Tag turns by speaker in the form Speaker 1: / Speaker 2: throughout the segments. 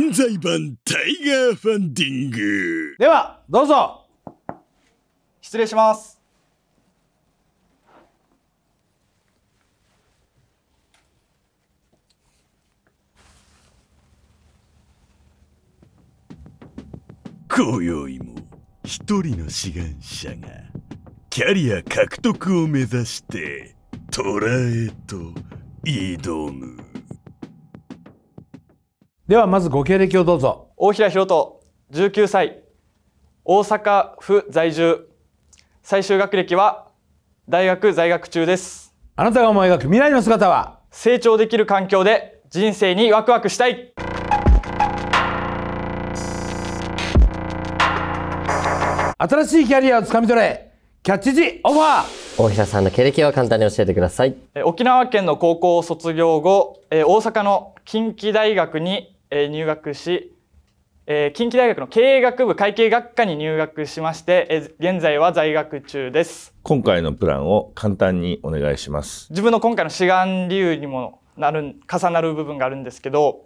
Speaker 1: 人材版タイガーファンディングではどうぞ失礼します今宵も一人の志願者がキャリア獲得を目指して虎へと挑む。
Speaker 2: ではまずご経歴をどうぞ
Speaker 3: 大平博人19歳大阪府在住最終学歴は大学在学中ですあなたが思い描く未来の姿は成長できる環境で人生にワクワクしたい
Speaker 2: 新しいキャリアをつかみ取れキャッチ時
Speaker 3: オファ
Speaker 4: ー大平さんの経歴を簡単に教えてください
Speaker 3: 沖縄県の高校を卒業後大阪の近畿大学にえ入学し、え近畿大学の経営学部会計学科に入学しまして、え現在は在学中です
Speaker 5: 今回のプランを簡単にお願いします
Speaker 3: 自分の今回の志願理由にもなる重なる部分があるんですけど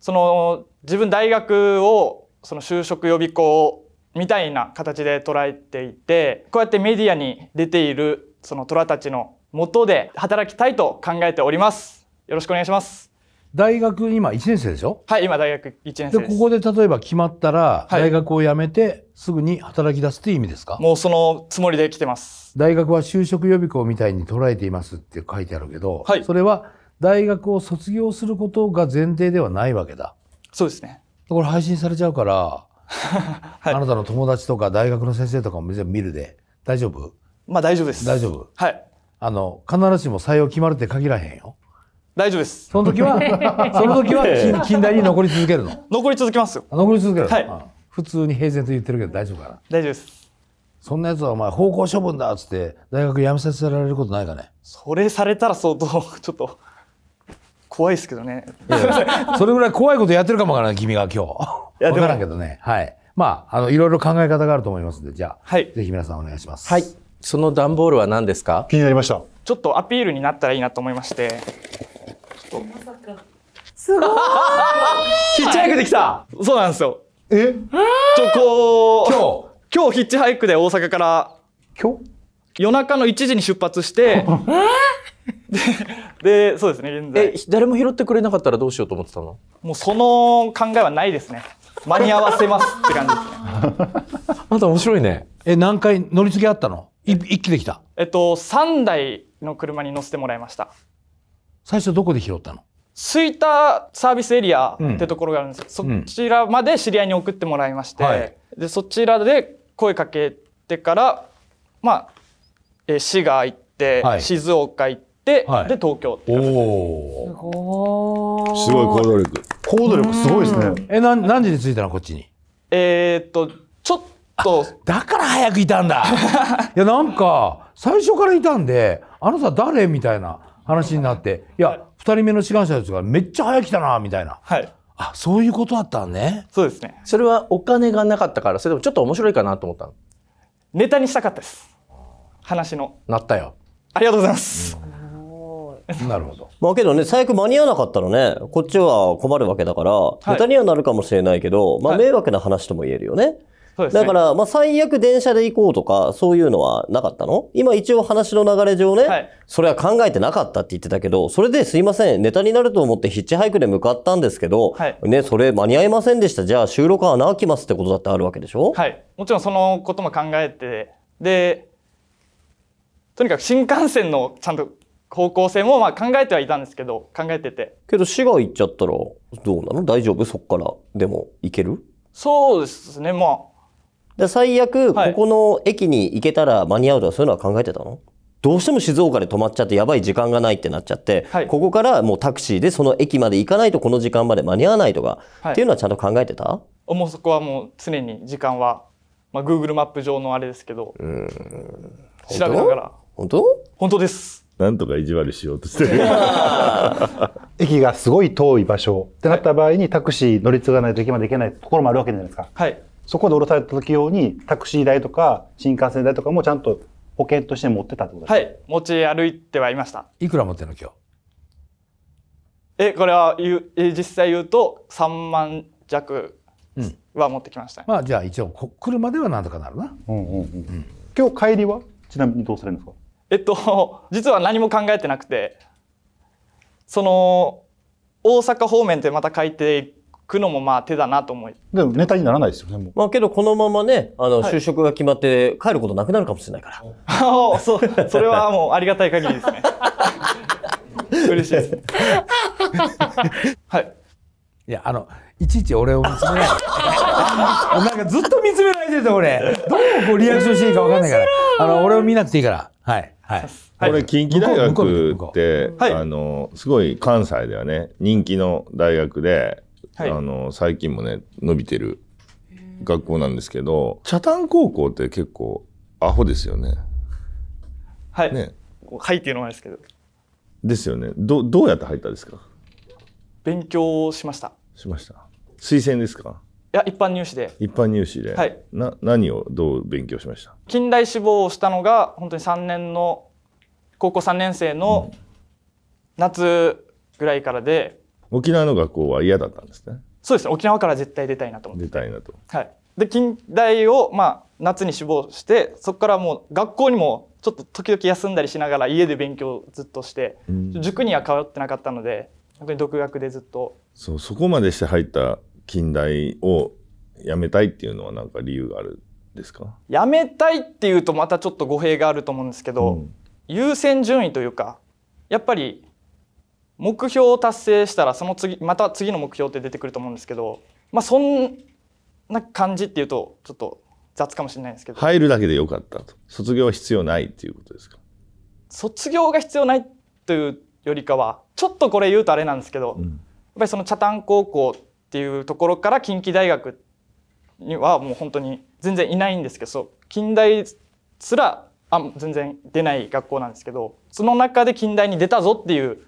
Speaker 3: その自分大学をその就職予備校みたいな形で捉えていてこうやってメディアに出ているその虎たちのもとで働きたいと考えておりますよろしくお願いします大学今1年生でしょはい、今大学1年生でこ
Speaker 2: こで例えば決まったら、大学を辞めてすぐに働き出すっていう意味ですか、はい、
Speaker 3: もうそのつもりで来てます。
Speaker 2: 大学は就職予備校みたいに捉えていますって書いてあるけど、はい、それは大学を卒業することが前提ではないわけだ。そうですね。これ配信されちゃうから、はい、あなたの友達とか大学の先生とかも全部見るで。大丈夫まあ大丈夫です。大丈夫はい。あの、必ずしも採用決まるって限らへんよ。大丈夫です。その時は、その時は近代に残り続けるの。残り続けますよ。残り続ける。はい。普通に平然と言ってるけど大丈夫かな。大丈夫です。そんなやつはお前方向処分だっつって大学辞めさせられることないかね。
Speaker 3: それされたら相当ちょっと怖いですけどね。いやいや
Speaker 2: それぐらい怖いことやってるかもわからない君が今日。わからんけどね。はい。まああのいろいろ考え方があると思いますんでじゃあ、はい、ぜひ皆さんお願いします。はい。その
Speaker 3: 段ボールは何ですか。気になりました。ちょっとアピールになったらいいなと思いまして。
Speaker 4: すごいヒッチハイクでき
Speaker 3: たそうなんですよ。えちょ、こう、今日、今日ヒッチハイクで大阪から、今日夜中の1時に出発して、でで、そうですね、現在。え、誰
Speaker 6: も拾ってくれなかったらどうしようと思ってたの
Speaker 3: もうその考えはないですね。間に合わせますって感じで
Speaker 6: すね。また面白いね。え、何回乗り継ぎあったの一気で
Speaker 3: きたえっと、3台の車に乗せてもらいました。
Speaker 2: 最初どこで拾ったの
Speaker 3: スイターサービスエリアってところがあるんです、うん、そちらまで知り合いに送ってもらいまして、はい、でそちらで声かけてからまあ、えー、滋賀行って、はい、静岡行って、はい、で東京ってお
Speaker 2: おすごい行動力行動力すごいですねえな何時に着いたのこっちに
Speaker 3: えー、っとちょっとだから早くいたんだ
Speaker 2: いやなんか最初からいたんであのさ誰みたいな話になって、いや、二、人目の志願
Speaker 6: 者ですから、めっちゃ早来たな、みたいな。はい。あ、そういうことだったね。そうですね。それはお金がなかったから、それでもちょっと面白いかなと思ったネタにしたかったです。話の。なったよ。ありがとうございます。うんなるほど。まあけどね、最悪間に
Speaker 4: 合わなかったらね、こっちは困るわけだから、ネタにはなるかもしれないけど、まあ迷惑な話とも言えるよね。はいね、だから、まあ、最悪電車で行こうとか、そういうのはなかったの今一応話の流れ上ね、はい、それは考えてなかったって言ってたけど、それですいません、ネタになると思ってヒッチハイクで向かったんですけど、はい、ね、それ間に合いませんでした。じゃあ収録は穴開きますってことだってあるわけでしょ
Speaker 3: はい。もちろんそのことも考えて、で、とにかく新幹線のちゃんと方向性もまあ考えてはいたんですけど、考えてて。
Speaker 4: けど滋賀行っちゃったらどうなの大丈夫そっからでも行けるそうですね、まあ、で最悪、ここの駅に行けたら間に合うとか、そういうのは考えてたのどうしても静岡で止まっちゃってやばい時間がないってなっちゃって、はい、ここからもうタクシーでその駅まで行かないとこの時間まで間に合わないとか、はい、っていうのはちゃんと考えてた
Speaker 3: もうそこはもう常に時間は、まあ、Google マップ上のあれですけど
Speaker 4: 調べ
Speaker 3: ながら
Speaker 7: 本当本当ですなんとか意地悪しようとしてる 駅がすごい遠い場所ってなった場合にタクシー乗り継がないと駅まで行けないところもあるわけじゃないですか、はい、そこで降ろされた時用にタクシー代とか新幹線代とかもちゃんと保険として持ってたってこ
Speaker 2: とですかは
Speaker 3: い持ち歩いてはいました
Speaker 7: いくら持ってるの今日
Speaker 3: えこれはゆ実際言うと3万弱は持ってきました、ね
Speaker 7: うん、まあじゃあ一応こ車ではなんとかなるな、うんうんうん、うん、今日帰りはちなみにどうされるんですか
Speaker 3: えっと 実は何も考えてなくてその大阪方面でまた書いてくのもまあ手だなと思い
Speaker 4: でもネタにならないですよねまあけどこのままねあの就職が決まって帰ることなくなるかもしれないから、はい、そう、それはもうありがたい限りですね 嬉しいです
Speaker 2: はいいやあのいちいち俺を見つめないなんかずっと見つめられてた俺どうこうリアクションしていいか分かんないからあの
Speaker 5: 俺を見なくていいからはいはい、これ近畿大学って、はい、あのすごい関西ではね人気の大学ではい、あの最近もね伸びてる学校なんですけど北谷高校って結構アホですよね。
Speaker 3: はい。ね、はいっていうのもですけど。
Speaker 5: ですよね。どどうやって入ったですか
Speaker 3: 勉強しました。
Speaker 5: しました。推薦ですか
Speaker 3: いや一般入試で
Speaker 5: 一般入試で、はい、な何をどう勉強しました
Speaker 3: 近代志望をしたのが本当に3年の高校3年生の夏ぐらいからで、
Speaker 5: 沖縄の学校は嫌だったんですね。
Speaker 3: そうです。沖縄から絶対出たいなと思って。出たいなと。はい。で、近代を、まあ、夏に志望して、そこからもう学校にもちょっと時々休んだりしながら家で勉強ずっとして、うん、塾には通ってなかったので、本当に独学でずっと。
Speaker 5: そう、そこまでして入った近代を辞めたいっていうのは何か理由があるんですか
Speaker 3: 辞めたいっていうとまたちょっと語弊があると思うんですけど、うん、優先順位というか、やっぱり目標を達成したらその次また次の目標って出てくると思うんですけど、まあ、そんな感じっていうとちょっと雑かもしれないですけど入
Speaker 5: るだけでよかったと卒業は必要ないっていうこ
Speaker 3: とですか卒業が必要ないというよりかはちょっとこれ言うとあれなんですけど、うん、やっぱりその北谷高校っていうところから近畿大学にはもう本当に全然いないんですけど近代すらあ全然出ない学校なんですけどその中で近代に出たぞっていう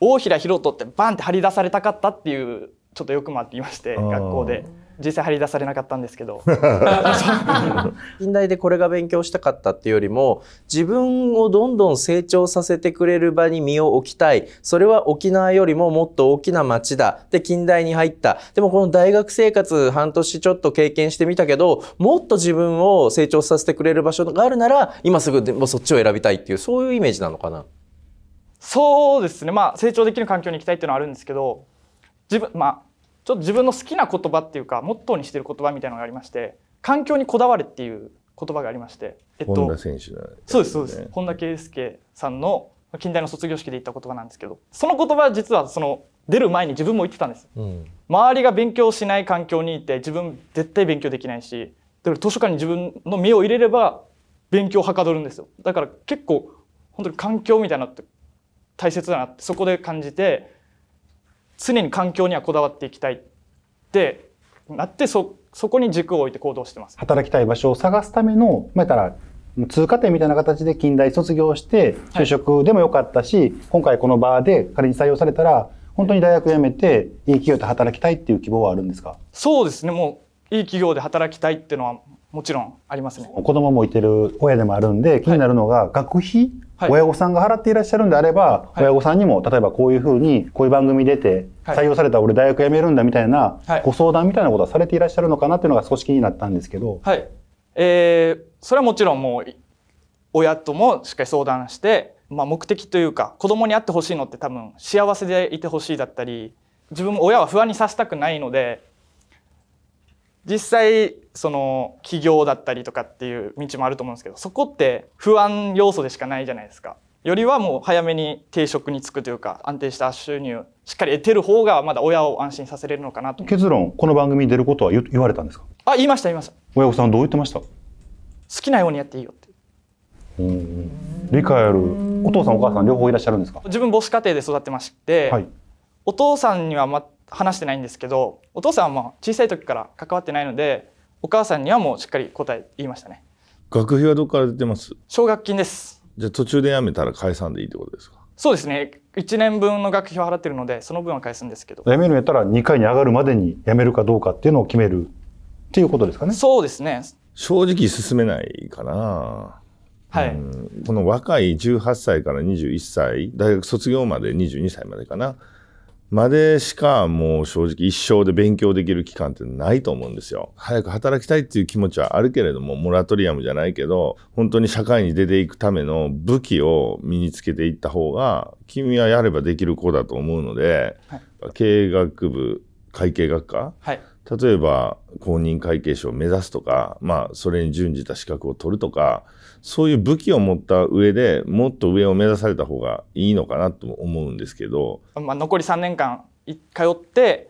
Speaker 3: 大平博人ってバンって張り出されたかったっていうちょっとよくもあっていまして学校で。実際張り出されなかったんですけど
Speaker 6: 近代でこれが勉強したかったっていうよりも自分をどんどん成長させてくれる場に身を置きたいそれは沖縄よりももっと大きな町だで近代に入ったでもこの大学生活半年ちょっと経験してみたけどもっと自分を成長させてくれる場所があるなら今すぐでもそっちを選びたいっていうそういうイメージなのかな
Speaker 3: そうですねまあ成長できる環境に行きたいっていうのはあるんですけど自分まあちょっと自分の好きな言葉っていうかモットーにしてる言葉みたいなのがありまして環境にこだわれっていう言葉がありまして、
Speaker 5: えっと、本田選手、ね、
Speaker 3: そうですそうです本田圭佑さんの近代の卒業式で言った言葉なんですけどその言葉は実はその出る前に自分も言ってたんです、うん、周りが勉強しない環境にいて自分絶対勉強できないしだから図書館に自分の目を入れれば勉強はかどるんですよだから結構本当に環境みたいなって大切だなってそこで感じて常に環境にはこだわっていきたいってなってそそこに軸を置いて行動してます。
Speaker 7: 働きたい場所を探すための、まあ、たら通過点みたいな形で近代卒業して就職でもよかったし、はい、今回この場で仮に採用されたら本当に大学辞めていい企業で働きたいっていう希望はあるんですか
Speaker 3: そうですねもういい企業で働きたいっていうのはもちろんありますね
Speaker 7: 子供もいてる親でもあるんで気になるのが、はい、学費親御さんが払っていらっしゃるんであれば、はい、親御さんにも例えばこういうふうにこういう番組出て、採用された俺大学辞めるんだみたいな、ご相談みたいなことはされていらっしゃるのかなっていうのが少し気になったんですけど、
Speaker 3: はいえー、それはもちろんもう親ともしっかり相談して、まあ、目的というか子供に会ってほしいのって多分幸せでいてほしいだったり自分も親は不安にさせたくないので実際その起業だったりとかっていう道もあると思うんですけどそこって不安要素でしかないじゃないですか。よりはもう早めに定職に就くというか安定した収入しっかり得てる方がまだ親を安心させれるのかなと
Speaker 7: 結論この番組に出ることは言言われたんですか
Speaker 3: あ言いました言いました
Speaker 7: 親御さんどう言ってました好
Speaker 3: きなようにやっていいよって
Speaker 7: 理解あるお父さんお母さん両方いらっしゃるんですか
Speaker 3: 自分母子家庭で育ってまして、はい、お父さんには、ま、話してないんですけどお父さんはまあ小さい時から関わってないのでお母さんにはもうしっかり答え言いましたね
Speaker 5: 学費はどこから出てます
Speaker 3: 奨学金です
Speaker 7: じゃあ途中で辞めたら解散でいいってことですか
Speaker 3: そうですね1年分の学費を払ってるのでその分は返すんですけど
Speaker 7: 辞めるんやったら2回に上がるまでに辞めるかどうかっていうのを決めるっていうことですかね
Speaker 3: そうですね
Speaker 7: 正直進めないかなはい、こ
Speaker 5: の若い18歳から21歳大学卒業まで22歳までかなまでしかもう正直一生で勉強できる期間ってないと思うんですよ。早く働きたいっていう気持ちはあるけれども、モラトリアムじゃないけど、本当に社会に出ていくための武器を身につけていった方が、君はやればできる子だと思うので、はい、経営学部、会計学科、はい、例えば公認会計士を目指すとか、まあそれに準じた資格を取るとか、そういう武器を持った上でもっと上を目指された方がいいのかなと思うんですけど、
Speaker 3: まあ、残り3年間通って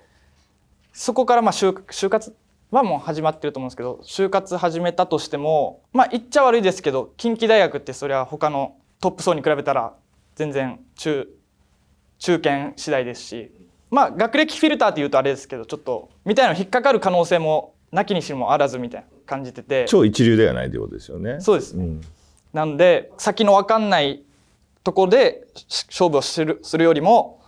Speaker 3: そこからまあ就就活はもう始まってると思うんですけど就活始めたとしてもまあ言っちゃ悪いですけど近畿大学ってそれは他のトップ層に比べたら全然中中堅次第ですしまあ学歴フィルターっていうとあれですけどちょっとみたいなの引っかかる可能性もなきにしもあらずみたいな感じてて超一
Speaker 5: 流ではないということですよねそうで
Speaker 3: すね、うん、なんで先の分かんないとこで勝負をするするよりも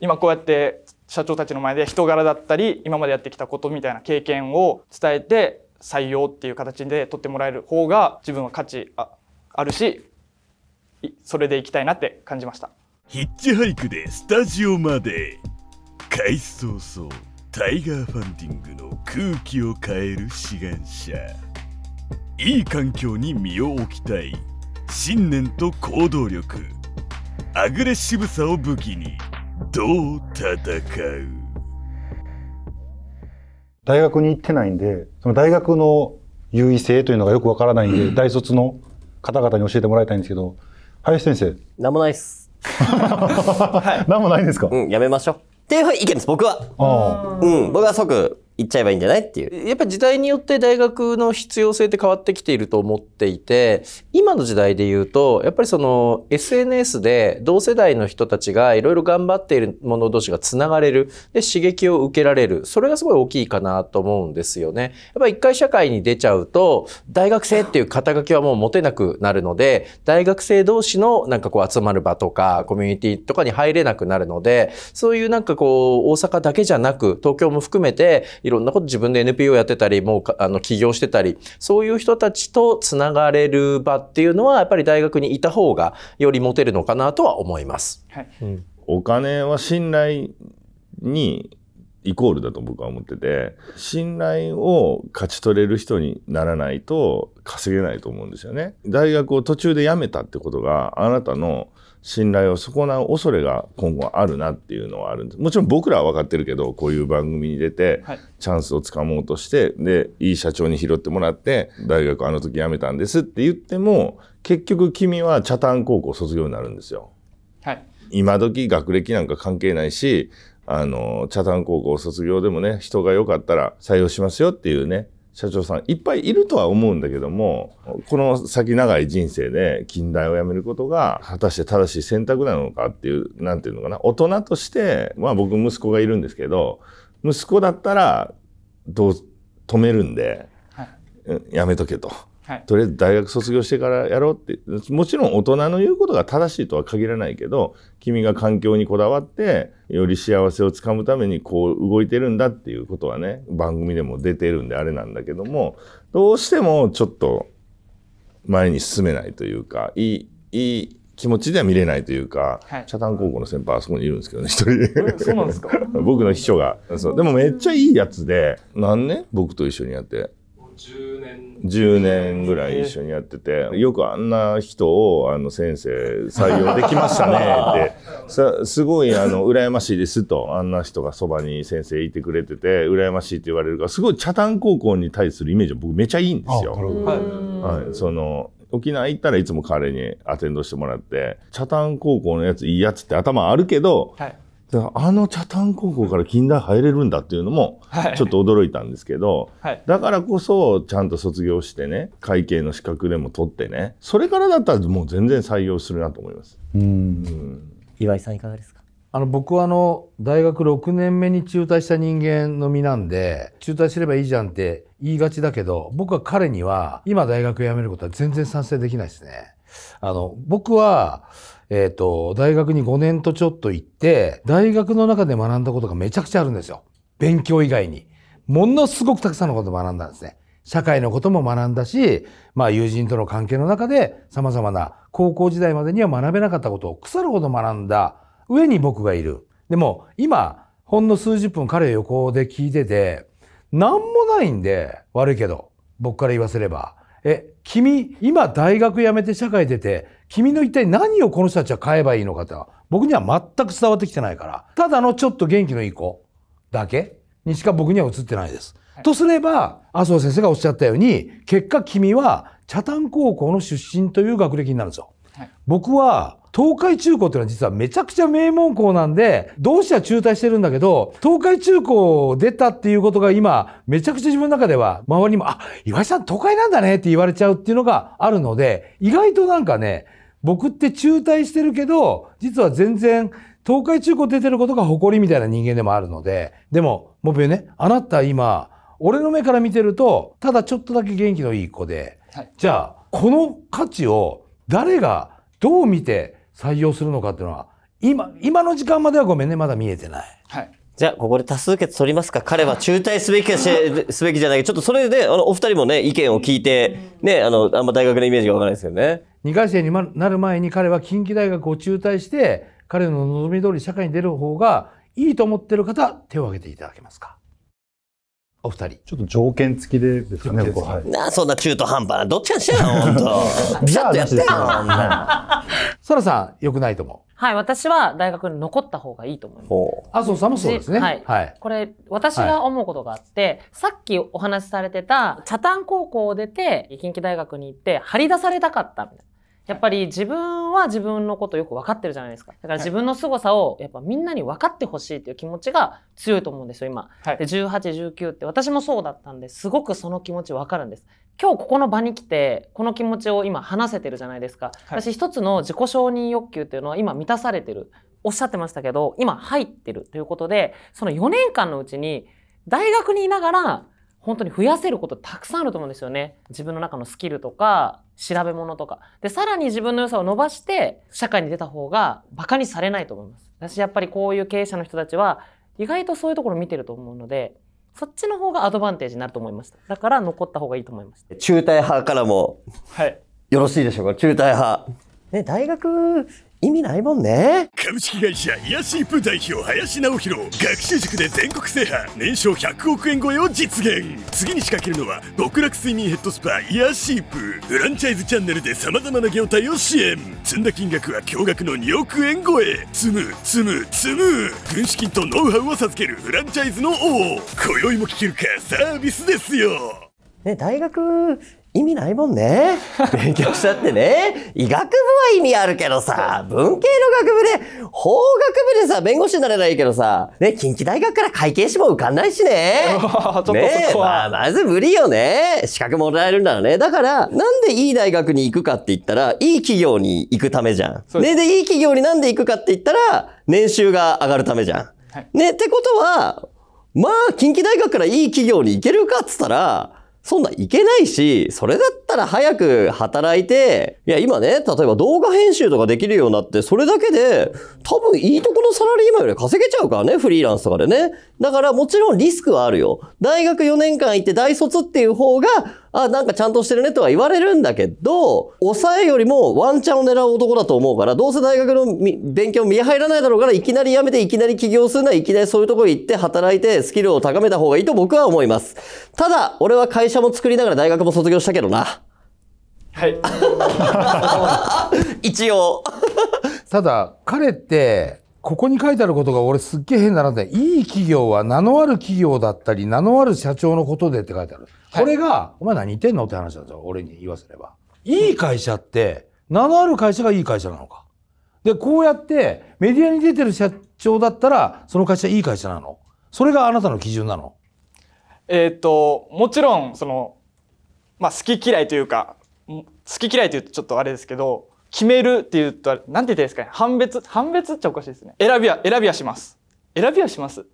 Speaker 3: 今こうやって社長たちの前で人柄だったり今までやってきたことみたいな経験を伝えて採用っていう形で取ってもらえる方が自分は価値ああるしそれでいきたいなって感じましたヒッチハイクでス
Speaker 1: タジオまで開始早々タイガーファンディングの空気を変える志願者いい環境に身を置きたい信念と行動力アグレッシブさを武器にどう戦う
Speaker 7: 大学に行ってないんでその大学の優位性というのがよくわからないんで、うん、大卒の方々に教えてもらいたいんですけ
Speaker 4: ど林先生何もないっす はい、もないんですかうんやめましょう
Speaker 6: っていう意見です、僕は。うん、僕は即行っちゃえばいいんじゃないっていう。やっぱ時代によって大学の必要性って変わってきていると思っていて、今の時代で言うと、やっぱりその SNS で同世代の人たちがいろいろ頑張っている者同士がつながれる、で刺激を受けられる、それがすごい大きいかなと思うんですよね。やっぱ一回社会に出ちゃうと、大学生っていう肩書きはもう持てなくなるので、大学生同士のなんかこう集まる場とか、コミュニティとかに入れなくなるので、そういうなんかこう、大阪だけじゃなく、東京も含めて、いろんなこと自分で NPO やってたり、もうあの起業してたり、そういう人たちとつながれる場っていうのは、やっぱり大学にいた方がよりモテるのかなとは思います。はい、お金は信頼
Speaker 5: にイコールだと僕は思ってて信頼を勝ち取れる人にならないと稼げないと思うんですよね大学を途中で辞めたってことがあなたの信頼を損なう恐れが今後あるなっていうのはあるんですもちろん僕らは分かってるけどこういう番組に出て、はい、チャンスをつかもうとしてでいい社長に拾ってもらって大学あの時辞めたんですって言っても結局君は茶炭高校卒業になるんですよ。はい、今時学歴なんか関係ないしあの、茶炭高校卒業でもね、人が良かったら採用しますよっていうね、社長さんいっぱいいるとは思うんだけどもこの先長い人生で近代をやめることが果たして正しい選択なのかっていう何て言うのかな大人としてまあ僕息子がいるんですけど息子だったらどう止めるんで、はい、やめとけと。はい、とりあえず大学卒業してからやろうってもちろん大人の言うことが正しいとは限らないけど君が環境にこだわってより幸せをつかむためにこう動いてるんだっていうことはね番組でも出てるんであれなんだけどもどうしてもちょっと前に進めないというかいいいい気持ちでは見れないというか、はい、高校の先輩あそこにいるんですけどね、一人。そうなんですか 僕の秘書が。そう。でもめっちゃいいやつで、何年僕と一緒にやって、10年年ぐらい一緒にやってて、よくあんな人をあの先生採用できましたね ってすごいあの羨ましいですとあんな人がそばに先生いてくれてて羨ましいって言われるからすごい茶壇高校に対するイメージは僕めちゃいいんですよ。はい、その沖縄行ったらいつも彼にアテンドしてもらって、北谷高校のやついいやつって頭あるけど、はいあの茶炭高校から近代入れるんだっていうのもちょっと驚いたんですけど、はい、だからこそちゃんと卒業してね会計の資格でも取ってねそれからだったらもう全然採用するなと思います。うん、うん、岩井さんいかがです
Speaker 2: かあの僕はあの大学6年目に中退した人間の身なんで中退すればいいじゃんって言いがちだけど僕は彼には今大学辞めることは全然賛成できないですね。あの僕はえっ、ー、と、大学に5年とちょっと行って、大学の中で学んだことがめちゃくちゃあるんですよ。勉強以外に。ものすごくたくさんのことを学んだんですね。社会のことも学んだし、まあ友人との関係の中で様々な高校時代までには学べなかったことを腐るほど学んだ上に僕がいる。でも今、ほんの数十分彼を横で聞いてて、なんもないんで、悪いけど、僕から言わせれば。え、君、今大学辞めて社会出て、君の一体何をこの人たちは買えばいいのかって僕には全く伝わってきてないから、ただのちょっと元気のいい子だけにしか僕には映ってないです。はい、とすれば、麻生先生がおっしゃったように、結果君は、茶炭高校の出身という学歴になるんですよ。はい、僕は、東海中高ていうのは実はめちゃくちゃ名門校なんで、同志は中退してるんだけど、東海中高を出たっていうことが今、めちゃくちゃ自分の中では、周りにも、あ、岩井さん東海なんだねって言われちゃうっていうのがあるので、意外となんかね、僕って中退してるけど、実は全然、東海中高出てることが誇りみたいな人間でもあるので、でも、もべね、あなた今、俺の目から見てると、ただちょっとだけ元気のいい子で、はい、じゃあ、この価値を誰がどう見て採用するのかっていうのは、今、今の時間まではごめんね、まだ見えてない。
Speaker 4: はい。じゃあ、ここで多数決取りますか彼は中退すべきかし、すべきじゃないちょっとそれで、あの、お二人もね、意見を聞いて、ね、あの、あんま大学のイメージがわからないですよね。二回生に
Speaker 2: なる前に彼は近畿大学を中退して、彼の望み通り社会に出る方がいいと
Speaker 4: 思ってる方、手を挙げていただけますか
Speaker 7: お二人。ちょっと条件付きでですね、ここはな
Speaker 4: あ、そんな中途半端な。どっちかしら、ほんと。ビシャッとやってよ、
Speaker 2: そらさん、良くないと思う。
Speaker 8: はい、私は大学に残った方がいいと思います。麻生さんもそうですね。はい。はい、これ、私が思うことがあって、はい、さっきお話しされてた、茶炭高校を出て、近畿大学に行って、張り出されたかったみたいな。やっぱり自分は自分のことよく分かってるじゃないですかだから自分の凄さをやっぱみんなに分かってほしいっていう気持ちが強いと思うんですよ今、はい、で1819って私もそうだったんですごくその気持ち分かるんです今日ここの場に来てこの気持ちを今話せてるじゃないですか、はい、私一つの自己承認欲求っていうのは今満たされてるおっしゃってましたけど今入ってるということでその4年間のうちに大学にいながら本当に増やせることたくさんあると思うんですよね。自分の中のスキルとか、調べ物とか。で、さらに自分の良さを伸ばして、社会に出た方が馬鹿にされないと思います。私やっぱりこういう経営者の人たちは、意外とそういうところ見てると思うので、そっちの方がアドバンテージになると思いました。だから残った方がいいと思いました。
Speaker 4: 中退派からも、はい。よろしいでしょうか中退派。ね、大学意味ないもんね
Speaker 8: 株式会社イヤシープ代表林直弘
Speaker 1: 学習塾で全国制覇年商100億円超えを実現次に仕掛けるのは極楽睡眠ヘッドスパイヤシープフランチャイズチャンネルで様々な業態を支援積んだ金額は驚愕の2億円超え積む積む積む軍資金とノウハウを授けるフランチャイズの王今宵も聞けるかサービスですよ
Speaker 4: ね、大学意味ないもんね。勉強したってね。医学部は意味あるけどさ、文系の学部で、法学部でさ、弁護士になれないけどさ、ね、近畿大学から会計士も受かんないしね。ちょっとねまあ、まず無理よね。資格もらえるんだらね。だから、なんでいい大学に行くかって言ったら、いい企業に行くためじゃん。ね、で、いい企業になんで行くかって言ったら、年収が上がるためじゃん。はい、ね、ってことは、まあ、近畿大学からいい企業に行けるかっつったら、そんなんいけないし、それだったら早く働いて、いや、今ね、例えば動画編集とかできるようになって、それだけで、多分いいとこのサラリーマンより稼げちゃうからね、フリーランスとかでね。だからもちろんリスクはあるよ。大学4年間行って大卒っていう方が、あ、なんかちゃんとしてるねとは言われるんだけど、抑えよりもワンチャンを狙う男だと思うから、どうせ大学の勉強見入らないだろうから、いきなり辞めていきなり起業するのは、いきなりそういうとこ行って働いてスキルを高めた方がいいと僕は思います。ただ、俺は会社も作りながら大学も卒業したけどな。
Speaker 2: はい。一応。ただ、彼って、ここに書いてあることが俺すっげえ変だなって、いい企業は名のある企業だったり、名のある社長のことでって書いてある。これが、お前何言ってんのって話なんですよ。俺に言わせれば。いい会社って、名のある会社がいい会社なのか。で、こうやってメディアに出てる社長だったら、その会社いい会社なのそれがあなたの基準なの
Speaker 3: えっ、ー、と、もちろん、その、まあ、好き嫌いというか、好き嫌いというとちょっとあれですけど、決めるって言うと、なんて言ったらいいですかね。判別、判別っておかしいですね。選びは、選びはします。選びはします。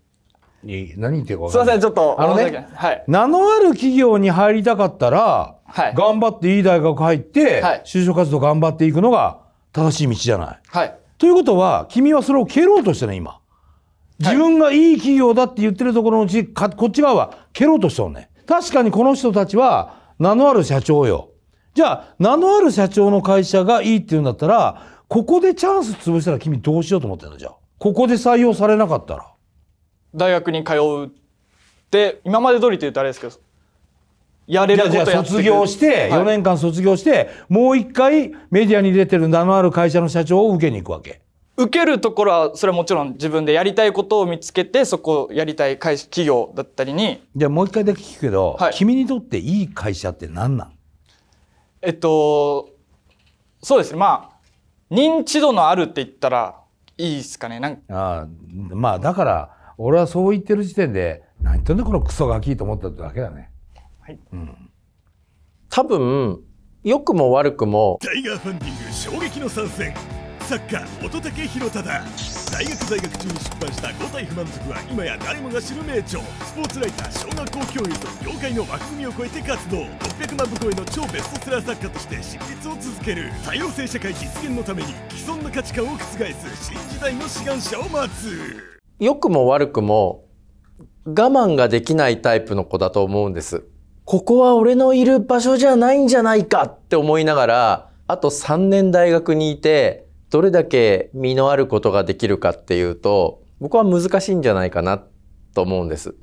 Speaker 2: 何言ってかすいません、ちょっと。あのね、はい、名のある企業に入りたかったら、はい、頑張っていい大学入って、はい、就職活動頑張っていくのが正しい道じゃない。はい、ということは、君はそれを蹴ろうとしてね、今。自分がいい企業だって言ってるところのうち、かこっち側は蹴ろうとしてるね。確かにこの人たちは名のある社長よ。じゃあ、名のある社長の会社がいいって言うんだったら、ここでチャンス潰したら君どうしようと思ってんのじゃあ。ここで採用されなかったら。
Speaker 3: 大学に通うで今まで通りって言うとあれですけどや
Speaker 2: れることや卒業して4年間卒業して、もう一回メディアに出てる名のある会社の社長を受けに行くわけ
Speaker 3: 受けるところはそれはもちろん自分でやりたいことを見つけてそこをやりたい会企業だったりに
Speaker 2: じゃあもう一回だけ聞くけど、はい、君にとっていい
Speaker 3: 会社って何なんえっとそうですねまあ認知度のあるって言ったらいいですかねなんあまあだから
Speaker 2: 俺はそう言ってる時点で何言ってんだこのクソガキと思っただけだね。
Speaker 3: はいうん、
Speaker 6: 多分良くも悪くも
Speaker 1: タイガーファンディング衝撃の参戦作家乙武宏忠大学在学中に出版した「五体不満足」は今や誰もが知る名著スポーツライター小学校教諭と業界の枠組みを超えて活動600万部超えの超ベストセラー作家として執筆を続ける多様性社会実現のために既存の価値観を覆す新時代の志願者を待つ
Speaker 6: 良くも悪くも我慢ができないタイプの子だと思うんです。ここは俺のいる場所じゃないんじゃないかって思いながら、あと3年大学にいて、どれだけ身のあることができるかっていうと、僕は難しいんじゃないかなと思うんです。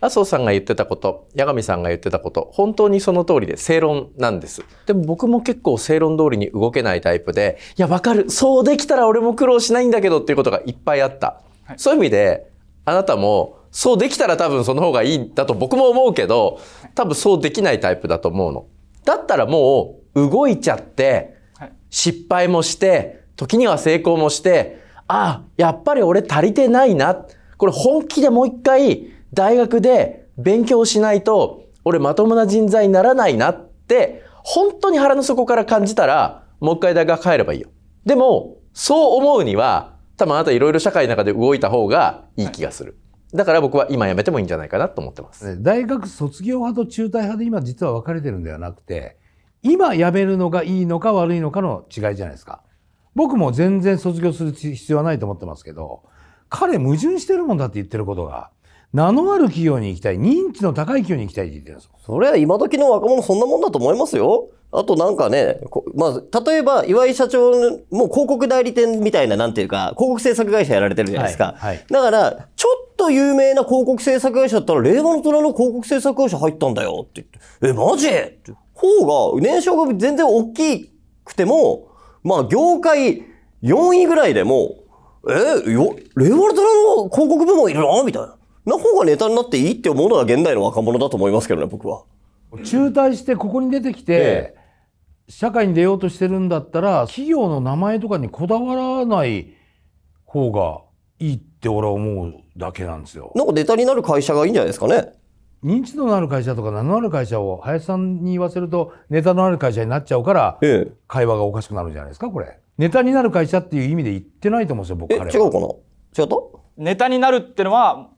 Speaker 6: 麻生さんが言ってたこと、八神さんが言ってたこと、本当にその通りで正論なんです。でも僕も結構正論通りに動けないタイプで、いや、わかる。そうできたら俺も苦労しないんだけどっていうことがいっぱいあった。そういう意味であなたもそうできたら多分その方がいいんだと僕も思うけど多分そうできないタイプだと思うの。だったらもう動いちゃって、失敗もして、時には成功もして、ああ、やっぱり俺足りてないな。これ本気でもう一回大学で勉強しないと俺まともな人材にならないなって本当に腹の底から感じたらもう一回大学帰ればいいよ。でもそう思うには多分あなたいろいろ社会の中で動いた方がいい気がする。はい、だから僕は今辞めてもいいんじゃないかなと思ってます。
Speaker 2: 大学卒業派と中退派で今実は分かれてるんではなくて、今辞めるのがいいのか悪いのかの違いじゃないですか。僕も全然卒業する必要はないと思ってますけど、彼矛盾してるもんだって言
Speaker 4: ってることが。名のある企業に行きたい認知の高い企業に行きたいって言ってるんですそれは今時の若者そんなもんだと思いますよあとなんかね、まあ、例えば岩井社長も広告代理店みたいな、なんていうか、広告制作会社やられてるじゃないですか。はいはい、だから、ちょっと有名な広告制作会社だったら、令和の虎の広告制作会社入ったんだよって言って、え、マジって方が、年商が全然大きくても、まあ、業界4位ぐらいでも、え、よ、令和の虎の広告部門いるのみたいな。の方がネタになっていいって思うのが現代の若者だと思いますけどね、僕は。
Speaker 2: 中退してここに出てきて、ええ、社会に出ようとしてるんだったら、企業の名前とかにこだわらない方がいいって俺は思うだけなんですよ。なんかネタになる会社がいいんじゃないですかね。認知度のある会社とか名のある会社を林さんに言わせるとネタのある会社になっちゃうから会話がおかしくなるじゃないですかこれネタになる会社っていう意味で言ってないと思うんですよ僕彼は違うかな違
Speaker 3: っとネタになるってのは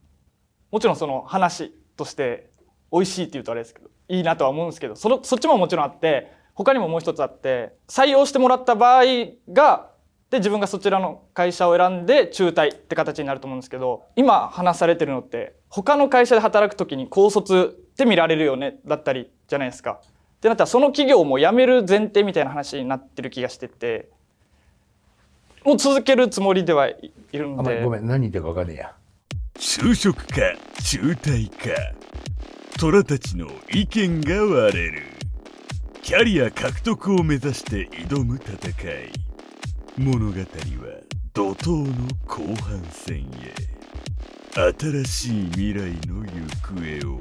Speaker 3: もちろんその話として美味しいって言うとあれですけどいいなとは思うんですけどそのそっちももちろんあって他にももう一つあって採用してもらった場合がで自分がそちらの会社を選んで中退って形になると思うんですけど今話されてるのって他の会社で働く時に高卒って見られるよねだったりじゃないですか。ってなったらその企業も辞める前提みたいな話になってる気がしててもう続けるつもりではい
Speaker 2: るんで。ごめん何言ってるか分かんねえや。
Speaker 1: 就職か中退か虎たちの意見が割れるキャリア獲得を目指して挑む戦い物語は怒涛の後半戦へ
Speaker 2: 新しい未来の行方を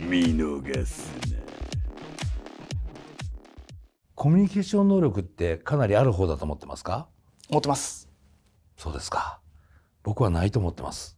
Speaker 1: 見逃すな
Speaker 2: コミュニケーション能力ってかなりある方だと思ってますか持ってますそうですか僕はないと思ってます